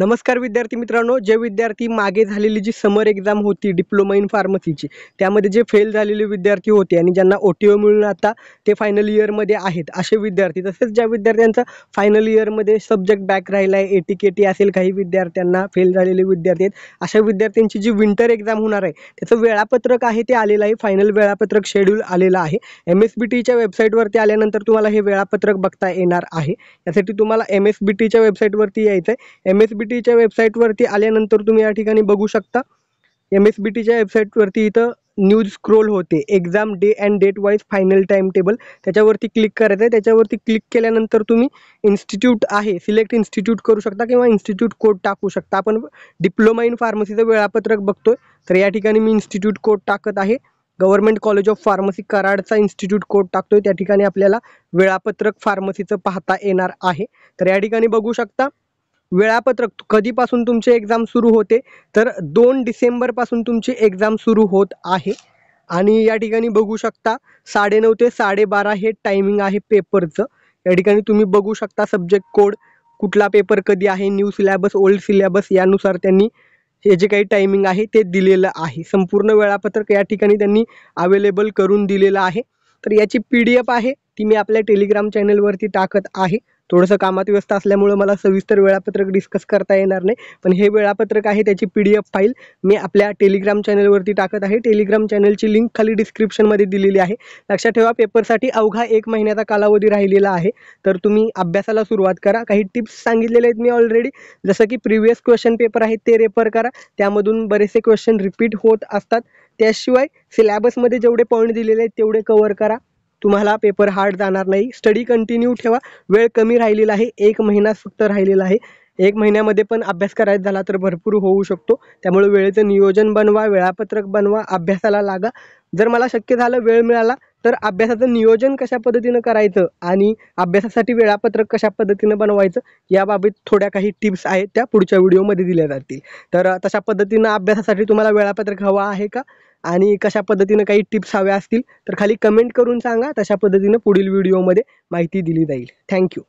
नमस्कार विद्यार्थी मित्रांनो जे विद्यार्थी मागे झालेली जी समर एक्झाम होती डिप्लोमा इन फार्मसीची त्यामध्ये जे फेल झालेले विद्यार्थी होते आणि ज्यांना ओ टी ओ मिळून आता ते फायनल इयरमध्ये आहेत असे विद्यार्थी तसेच ज्या विद्यार्थ्यांचा फायनल इयरमध्ये सब्जेक्ट बॅक राहिला आहे एटी के टी असेल काही विद्यार्थ्यांना फेल झालेले विद्यार्थी आहेत अशा विद्यार्थ्यांची जी विंटर एक्झाम होणार आहे त्याचं वेळापत्रक आहे ते आलेलं आहे फायनल वेळापत्रक शेड्यूल आलेलं आहे एम एस बी टीच्या वेबसाईटवरती आल्यानंतर तुम्हाला हे वेळापत्रक बघता येणार आहे यासाठी तुम्हाला एम एस बी टीच्या वेबसाईटवरती यायचं आहे एम एस बी टीच्या वेबसाईटवरती आल्यानंतर तुम्ही या ठिकाणी बघू शकता एम एस बी टीच्या वेबसाईटवरती इथं न्यूज स्क्रोल होते exam day and date wise final time table त्याच्यावरती क्लिक करायचं आहे त्याच्यावरती क्लिक केल्यानंतर तुम्ही इन्स्टिट्यूट आहे सिलेक्ट इन्स्टिट्यूट करू शकता किंवा इन्स्टिट्यूट कोड टाकू शकता आपण डिप्लोमा इन फार्मसीचं वेळापत्रक बघतोय तर या ठिकाणी मी इन्स्टिट्यूट कोड टाकत आहे गव्हर्नमेंट कॉलेज ऑफ फार्मसी कराडचा इन्स्टिट्यूट कोड टाकतोय त्या ठिकाणी आपल्याला वेळापत्रक फार्मसीचं पाहता येणार आहे तर या ठिकाणी बघू शकता वेळापत्रक कधीपासून तुमचे एक्झाम सुरू होते तर दोन डिसेंबरपासून तुमची एक्झाम सुरू होत आहे आणि या ठिकाणी बघू शकता साडेनऊ ते साडेबारा हे टायमिंग आहे पेपरचं या ठिकाणी तुम्ही बघू शकता सब्जेक्ट कोड कुठला पेपर कधी आहे न्यू सिलॅबस ओल्ड सिलॅबस यानुसार त्यांनी हे जे काही टायमिंग आहे ते दिलेलं आहे संपूर्ण वेळापत्रक या ठिकाणी त्यांनी अवेलेबल करून दिलेलं आहे तर याची पी डी एफ आहे ती मी आपल्या टेलिग्राम चॅनलवरती टाकत आहे थोडंसं कामात व्यस्त असल्यामुळं मला सविस्तर वेळापत्रक डिस्कस करता येणार नाही पण हे वेळापत्रक आहे त्याची पी डी एफ फाईल मी आपल्या टेलिग्राम चॅनलवरती टाकत आहे टेलिग्राम चॅनलची लिंक खाली डिस्क्रिप्शनमध्ये दिलेली आहे लक्षात ठेवा पेपरसाठी अवघा एक महिन्याचा कालावधी राहिलेला आहे तर तुम्ही अभ्यासाला सुरुवात करा काही टिप्स सांगितलेले आहेत मी ऑलरेडी जसं की प्रिव्हियस क्वेश्चन पेपर आहेत ते रेफर करा त्यामधून बरेचसे क्वेश्चन रिपीट होत असतात त्याशिवाय सिलॅबसमध्ये जेवढे पॉईंट दिलेले आहेत तेवढे कव्हर करा तुम्हाला पेपर हार्ड जाणार नाही स्टडी कंटिन्यू ठेवा वेळ कमी राहिलेला आहे एक महिना फक्त राहिलेला आहे एक महिन्यामध्ये पण अभ्यास करायचा झाला तर भरपूर होऊ शकतो त्यामुळे वेळेचं नियोजन बनवा वेळापत्रक बनवा अभ्यासाला लागा जर मला शक्य झालं वेळ मिळाला तर अभ्यासाचं नियोजन कशा पद्धतीनं करायचं आणि अभ्यासासाठी वेळापत्रक कशा पद्धतीनं बनवायचं याबाबत थोड्या काही टिप्स आहेत त्या पुढच्या व्हिडिओमध्ये दिल्या जातील तर तशा पद्धतीनं अभ्यासासाठी तुम्हाला वेळापत्रक हवा आहे का आणि कशा पद्धतीनं काही टिप्स हव्या असतील तर खाली कमेंट करून सांगा तशा पद्धतीनं पुढील व्हिडिओमध्ये माहिती दिली जाईल थँक्यू